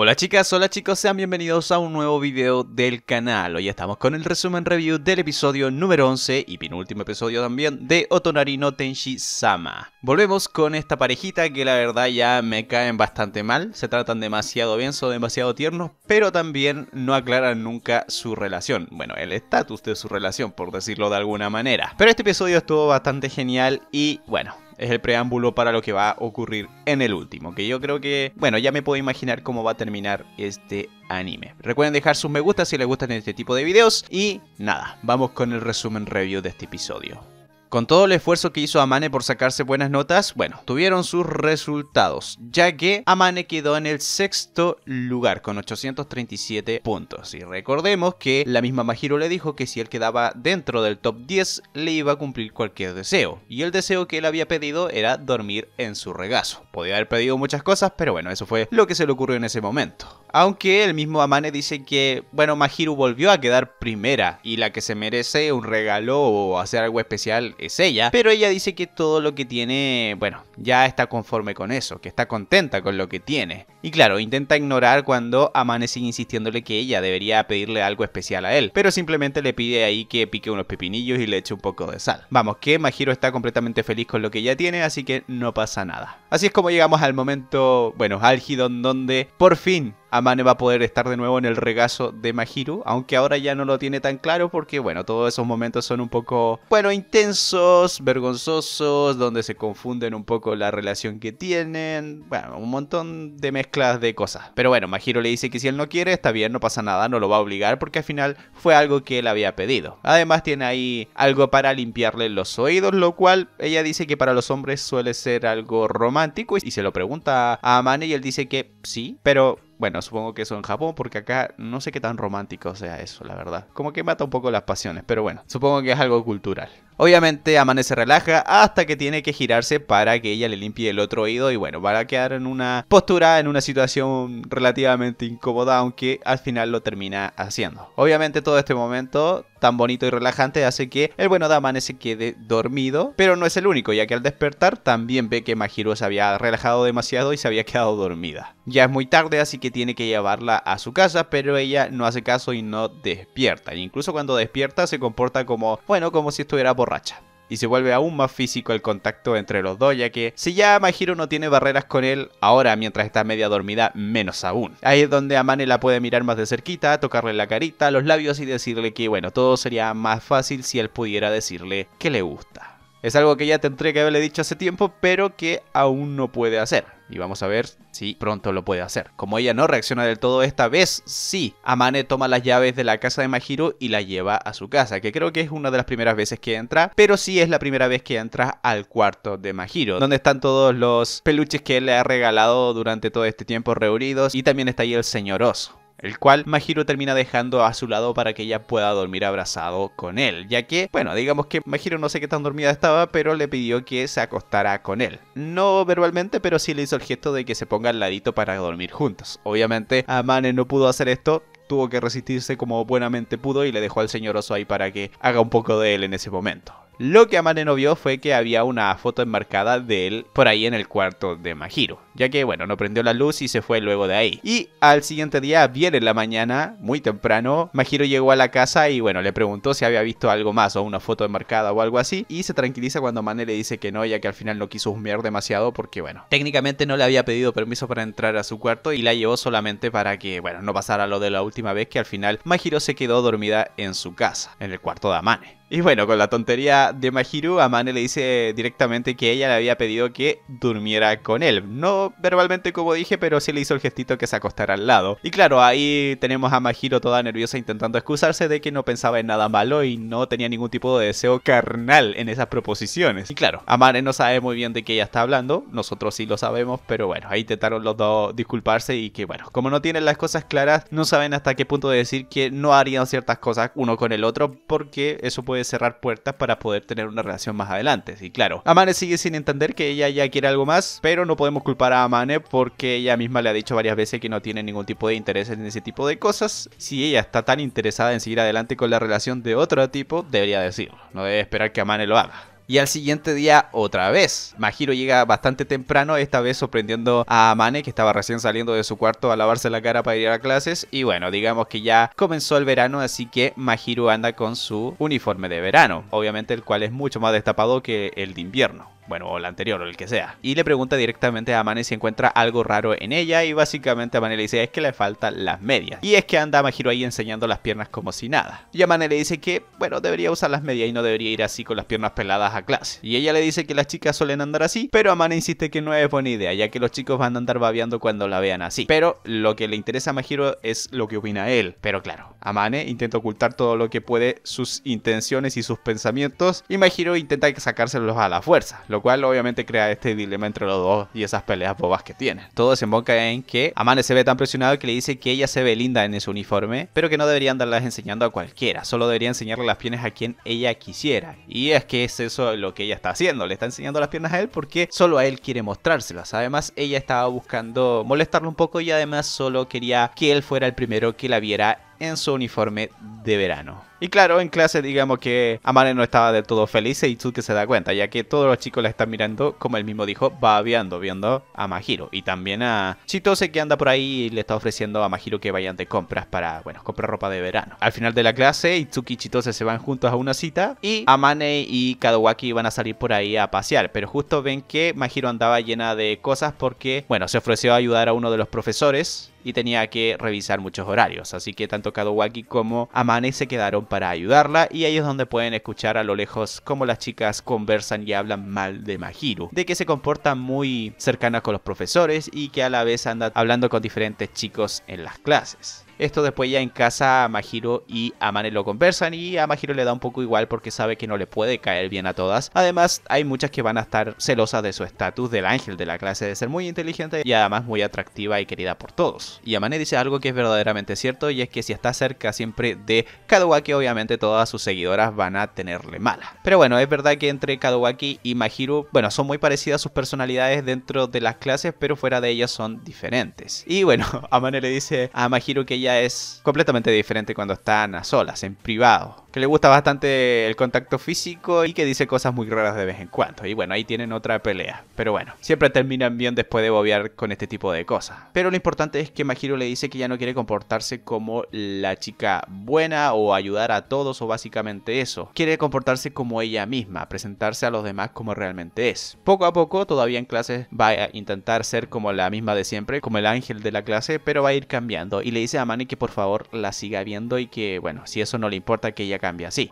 Hola chicas, hola chicos, sean bienvenidos a un nuevo video del canal. Hoy estamos con el resumen review del episodio número 11 y penúltimo episodio también de Otonarino no Tenshi Sama. Volvemos con esta parejita que la verdad ya me caen bastante mal, se tratan demasiado bien, son demasiado tiernos, pero también no aclaran nunca su relación, bueno, el estatus de su relación por decirlo de alguna manera. Pero este episodio estuvo bastante genial y bueno, es el preámbulo para lo que va a ocurrir en el último, que yo creo que, bueno, ya me puedo imaginar cómo va a terminar este anime. Recuerden dejar sus me gusta si les gustan este tipo de videos y nada, vamos con el resumen review de este episodio. Con todo el esfuerzo que hizo Amane por sacarse buenas notas, bueno, tuvieron sus resultados, ya que Amane quedó en el sexto lugar con 837 puntos. Y recordemos que la misma Majiro le dijo que si él quedaba dentro del top 10 le iba a cumplir cualquier deseo. Y el deseo que él había pedido era dormir en su regazo. Podía haber pedido muchas cosas, pero bueno, eso fue lo que se le ocurrió en ese momento. Aunque el mismo Amane dice que, bueno, Mahiru volvió a quedar primera y la que se merece un regalo o hacer algo especial es ella, pero ella dice que todo lo que tiene, bueno, ya está conforme con eso, que está contenta con lo que tiene. Y claro, intenta ignorar cuando Amane sigue insistiéndole que ella debería pedirle algo especial a él, pero simplemente le pide ahí que pique unos pepinillos y le eche un poco de sal. Vamos, que Majiro está completamente feliz con lo que ella tiene, así que no pasa nada. Así es como llegamos al momento, bueno, álgido donde por fin Amane va a poder estar de nuevo en el regazo de Mahiru, aunque ahora ya no lo tiene tan claro porque, bueno, todos esos momentos son un poco, bueno, intensos, vergonzosos, donde se confunden un poco la relación que tienen, bueno, un montón de mezclas de cosas. Pero bueno, Mahiru le dice que si él no quiere, está bien, no pasa nada, no lo va a obligar porque al final fue algo que él había pedido. Además tiene ahí algo para limpiarle los oídos, lo cual ella dice que para los hombres suele ser algo romántico y se lo pregunta a Amane y él dice que sí, pero bueno, supongo que eso en Japón, porque acá no sé qué tan romántico sea eso, la verdad. Como que mata un poco las pasiones, pero bueno, supongo que es algo cultural. Obviamente, Amane se relaja hasta que tiene que girarse para que ella le limpie el otro oído y bueno, va a quedar en una postura, en una situación relativamente incómoda, aunque al final lo termina haciendo. Obviamente todo este momento tan bonito y relajante hace que el bueno Damane se quede dormido, pero no es el único, ya que al despertar también ve que Majiro se había relajado demasiado y se había quedado dormida. Ya es muy tarde, así que tiene que llevarla a su casa, pero ella no hace caso y no despierta. incluso cuando despierta se comporta como, bueno, como si estuviera borracha y se vuelve aún más físico el contacto entre los dos, ya que si ya Majiro no tiene barreras con él, ahora mientras está media dormida, menos aún. Ahí es donde Amane la puede mirar más de cerquita, tocarle la carita, los labios y decirle que bueno, todo sería más fácil si él pudiera decirle que le gusta. Es algo que ya tendría que haberle dicho hace tiempo, pero que aún no puede hacer. Y vamos a ver si pronto lo puede hacer. Como ella no reacciona del todo esta vez, sí, Amane toma las llaves de la casa de Majiro y la lleva a su casa, que creo que es una de las primeras veces que entra, pero sí es la primera vez que entra al cuarto de Majiro, donde están todos los peluches que él le ha regalado durante todo este tiempo reunidos y también está ahí el señor oso el cual Mahiro termina dejando a su lado para que ella pueda dormir abrazado con él, ya que, bueno, digamos que Mahiro no sé qué tan dormida estaba, pero le pidió que se acostara con él. No verbalmente, pero sí le hizo el gesto de que se ponga al ladito para dormir juntos. Obviamente, Amane no pudo hacer esto, tuvo que resistirse como buenamente pudo y le dejó al señor oso ahí para que haga un poco de él en ese momento. Lo que Amane no vio fue que había una foto enmarcada de él por ahí en el cuarto de Mahiro ya que bueno, no prendió la luz y se fue luego de ahí. Y al siguiente día, bien en la mañana, muy temprano, Majiro llegó a la casa y bueno, le preguntó si había visto algo más o una foto enmarcada o algo así y se tranquiliza cuando Amane le dice que no, ya que al final no quiso humear demasiado porque bueno, técnicamente no le había pedido permiso para entrar a su cuarto y la llevó solamente para que bueno, no pasara lo de la última vez que al final Majiro se quedó dormida en su casa, en el cuarto de Amane. Y bueno, con la tontería de Mahiru, Amane le dice directamente que ella le había pedido que durmiera con él. No verbalmente como dije, pero sí le hizo el gestito que se acostara al lado. Y claro, ahí tenemos a Majiro toda nerviosa intentando excusarse de que no pensaba en nada malo y no tenía ningún tipo de deseo carnal en esas proposiciones. Y claro, Amane no sabe muy bien de qué ella está hablando, nosotros sí lo sabemos, pero bueno, ahí intentaron los dos disculparse y que bueno, como no tienen las cosas claras, no saben hasta qué punto de decir que no harían ciertas cosas uno con el otro porque eso puede cerrar puertas para poder tener una relación más adelante. Y claro, Amane sigue sin entender que ella ya quiere algo más, pero no podemos culpar a Amane porque ella misma le ha dicho varias veces que no tiene ningún tipo de interés en ese tipo de cosas. Si ella está tan interesada en seguir adelante con la relación de otro tipo, debería decirlo. No debe esperar que Amane lo haga. Y al siguiente día, otra vez. Majiro llega bastante temprano, esta vez sorprendiendo a Amane, que estaba recién saliendo de su cuarto a lavarse la cara para ir a clases. Y bueno, digamos que ya comenzó el verano, así que Majiro anda con su uniforme de verano. Obviamente, el cual es mucho más destapado que el de invierno bueno, o la anterior, o el que sea. Y le pregunta directamente a Amane si encuentra algo raro en ella y básicamente Amane le dice es que le faltan las medias. Y es que anda Majiro ahí enseñando las piernas como si nada. Y Amane le dice que, bueno, debería usar las medias y no debería ir así con las piernas peladas a clase. Y ella le dice que las chicas suelen andar así, pero Amane insiste que no es buena idea, ya que los chicos van a andar babeando cuando la vean así. Pero lo que le interesa a Majiro es lo que opina él. Pero claro, Amane intenta ocultar todo lo que puede sus intenciones y sus pensamientos y Mahiro intenta sacárselos a la fuerza, lo cual obviamente crea este dilema entre los dos y esas peleas bobas que tienen. Todo se desemboca en que Amane se ve tan presionado que le dice que ella se ve linda en ese uniforme, pero que no debería andarlas enseñando a cualquiera, solo debería enseñarle las piernas a quien ella quisiera. Y es que es eso lo que ella está haciendo, le está enseñando las piernas a él porque solo a él quiere mostrárselas. Además, ella estaba buscando molestarlo un poco y además solo quería que él fuera el primero que la viera en su uniforme de verano. Y claro, en clase digamos que Amane no estaba del todo feliz y Itsuki se da cuenta, ya que todos los chicos la están mirando, como él mismo dijo, babeando, viendo a Mahiro. Y también a Chitose que anda por ahí y le está ofreciendo a Mahiro que vayan de compras para, bueno, comprar ropa de verano. Al final de la clase, Itsuki y Chitose se van juntos a una cita y Amane y Kadowaki van a salir por ahí a pasear. Pero justo ven que Mahiro andaba llena de cosas porque, bueno, se ofreció a ayudar a uno de los profesores y tenía que revisar muchos horarios. Así que tanto Kadowaki como Amane se quedaron para ayudarla y ahí es donde pueden escuchar a lo lejos cómo las chicas conversan y hablan mal de Mahiru de que se comporta muy cercana con los profesores y que a la vez anda hablando con diferentes chicos en las clases. Esto después ya en casa Majiro y Amane lo conversan y a Majiro le da un poco igual porque sabe que no le puede caer bien a todas. Además, hay muchas que van a estar celosas de su estatus del ángel de la clase de ser muy inteligente y además muy atractiva y querida por todos. Y Amane dice algo que es verdaderamente cierto y es que si está cerca siempre de Kadowaki, obviamente todas sus seguidoras van a tenerle mala. Pero bueno, es verdad que entre Kadowaki y Mahiro, bueno, son muy parecidas sus personalidades dentro de las clases, pero fuera de ellas son diferentes. Y bueno, Amane le dice a Mahiro que ella es completamente diferente cuando están a solas, en privado le gusta bastante el contacto físico y que dice cosas muy raras de vez en cuando. Y bueno, ahí tienen otra pelea. Pero bueno, siempre terminan bien después de bobear con este tipo de cosas. Pero lo importante es que Majiro le dice que ya no quiere comportarse como la chica buena o ayudar a todos o básicamente eso. Quiere comportarse como ella misma, presentarse a los demás como realmente es. Poco a poco, todavía en clases va a intentar ser como la misma de siempre, como el ángel de la clase, pero va a ir cambiando. Y le dice a Mani que por favor la siga viendo y que bueno, si eso no le importa que ella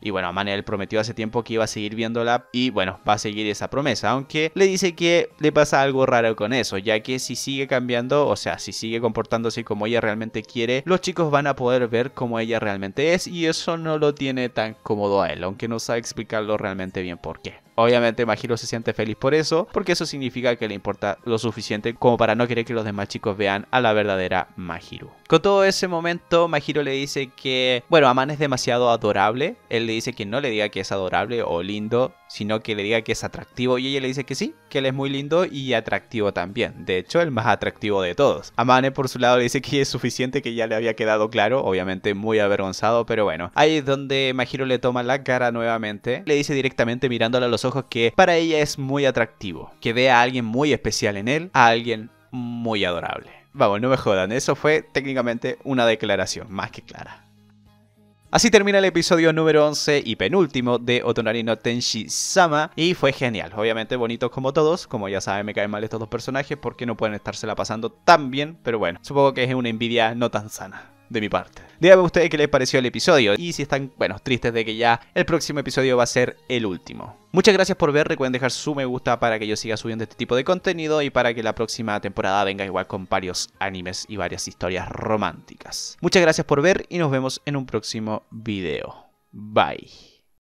y bueno, manuel prometió hace tiempo que iba a seguir viéndola y bueno, va a seguir esa promesa, aunque le dice que le pasa algo raro con eso, ya que si sigue cambiando, o sea, si sigue comportándose como ella realmente quiere, los chicos van a poder ver cómo ella realmente es y eso no lo tiene tan cómodo a él, aunque no sabe explicarlo realmente bien por qué. Obviamente Majiro se siente feliz por eso, porque eso significa que le importa lo suficiente como para no querer que los demás chicos vean a la verdadera Majiro. Con todo ese momento, Majiro le dice que, bueno, Aman es demasiado adorable. Él le dice que no le diga que es adorable o lindo, sino que le diga que es atractivo y ella le dice que sí, que él es muy lindo y atractivo también. De hecho, el más atractivo de todos. Amane por su lado le dice que es suficiente, que ya le había quedado claro, obviamente muy avergonzado, pero bueno. Ahí es donde Majiro le toma la cara nuevamente, le dice directamente mirándole a los ojos que para ella es muy atractivo, que ve a alguien muy especial en él, a alguien muy adorable. Vamos, no me jodan, eso fue técnicamente una declaración, más que clara. Así termina el episodio número 11 y penúltimo de Otonari no Tenshi Sama y fue genial. Obviamente bonitos como todos, como ya saben me caen mal estos dos personajes porque no pueden estársela pasando tan bien, pero bueno, supongo que es una envidia no tan sana de mi parte. Díganme ustedes qué les pareció el episodio y si están, bueno, tristes de que ya el próximo episodio va a ser el último. Muchas gracias por ver, recuerden dejar su me gusta para que yo siga subiendo este tipo de contenido y para que la próxima temporada venga igual con varios animes y varias historias románticas. Muchas gracias por ver y nos vemos en un próximo video. Bye.